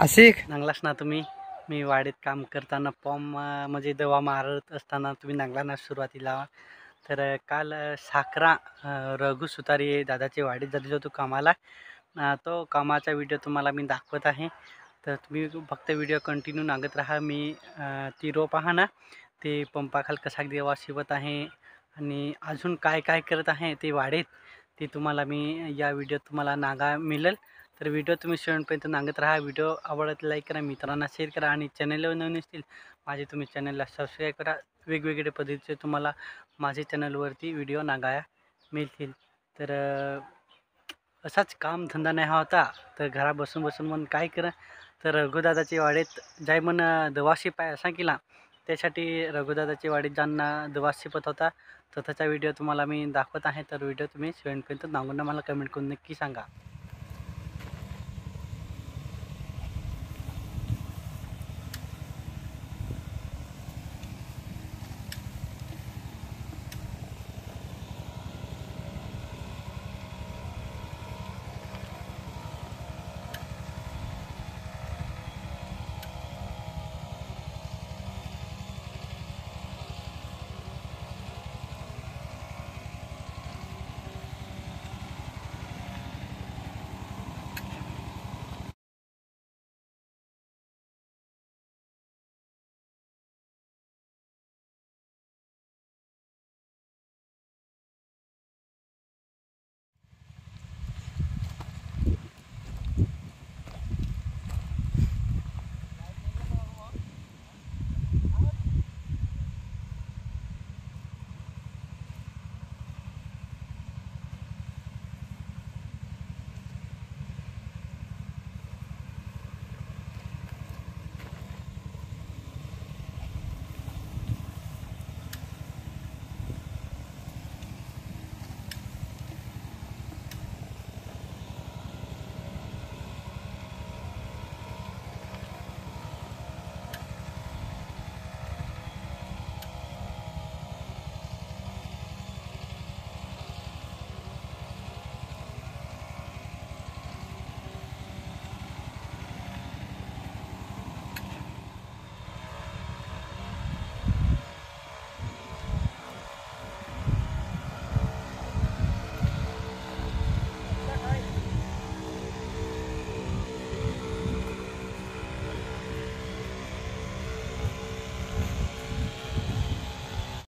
आशिक नांगलास ना तुम्ही मी वाडीत काम करताना पॉम म्हणजे दवा मारत असताना तुम्ही नांगला ना सुरुवातीला तर काल साखरा रघु सुतारी दादाचे वाडीत जात होतो कामाला तो कामाचा व्हिडिओ तुम्हाला मी दाखवत आहे तर तुम्ही फक्त व्हिडिओ कंटिन्यू नागत राहा मी ती रोप आहा ना ते पंपाखाल कसा देवा शिवत आहे आणि अजून काय काय करत आहे ते वाडीत ते तुम्हाला मी या व्हिडिओत तुम्हाला नागा मिळेल तर व्हिडिओ तुम्ही शेवटपर्यंत नांगत राहा व्हिडिओ आवडत लाईक करा मित्रांना शेअर करा आणि चॅनलवर नवीन असतील माझे तुम्ही चॅनलला सबस्क्राईब करा वेगवेगळ्या पद्धतीचे तुम्हाला माझे चॅनलवरती व्हिडिओ नागाया मिळतील तर असाच काम धंदा नाही हा होता तर घरा बसून बसून मग काय करा तर रघुदादाच्या वाडीत जाय म्हण दवाशी पाय असा केला त्यासाठी रघुदादाची वाडीत ज्यांना दवा शिपत होता तर त्याचा व्हिडिओ तुम्हाला मी दाखवत आहे तर व्हिडिओ तुम्ही शेवटपर्यंत नांगून मला कमेंट करून नक्की सांगा